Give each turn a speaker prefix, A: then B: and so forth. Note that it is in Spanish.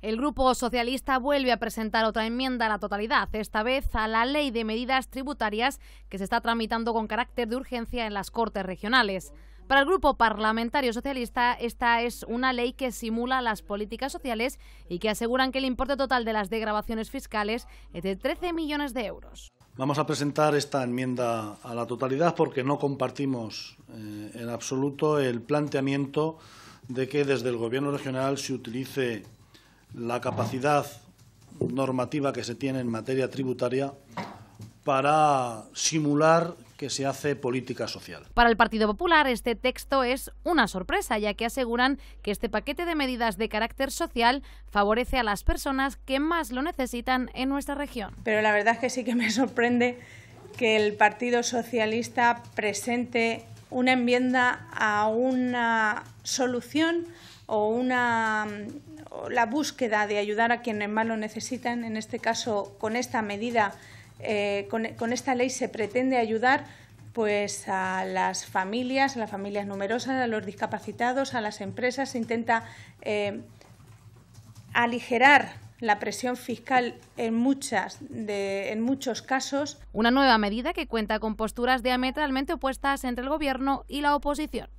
A: El Grupo Socialista vuelve a presentar otra enmienda a la totalidad, esta vez a la Ley de Medidas Tributarias que se está tramitando con carácter de urgencia en las Cortes Regionales. Para el Grupo Parlamentario Socialista, esta es una ley que simula las políticas sociales y que aseguran que el importe total de las degravaciones fiscales es de 13 millones de euros.
B: Vamos a presentar esta enmienda a la totalidad porque no compartimos eh, en absoluto el planteamiento de que desde el Gobierno regional se utilice la capacidad normativa que se tiene en materia tributaria para simular que se hace política social.
A: Para el Partido Popular este texto es una sorpresa, ya que aseguran que este paquete de medidas de carácter social
C: favorece a las personas que más lo necesitan en nuestra región. Pero la verdad es que sí que me sorprende que el Partido Socialista presente una enmienda a una solución o una la búsqueda de ayudar a quienes más lo necesitan, en este caso con esta medida, eh, con, esta ley se pretende ayudar pues a las familias, a las familias numerosas, a los discapacitados, a las empresas, se intenta eh, aligerar la presión fiscal en, muchas en muchos casos. Una nueva medida que cuenta con posturas diametralmente opuestas entre el Gobierno y la
A: oposición.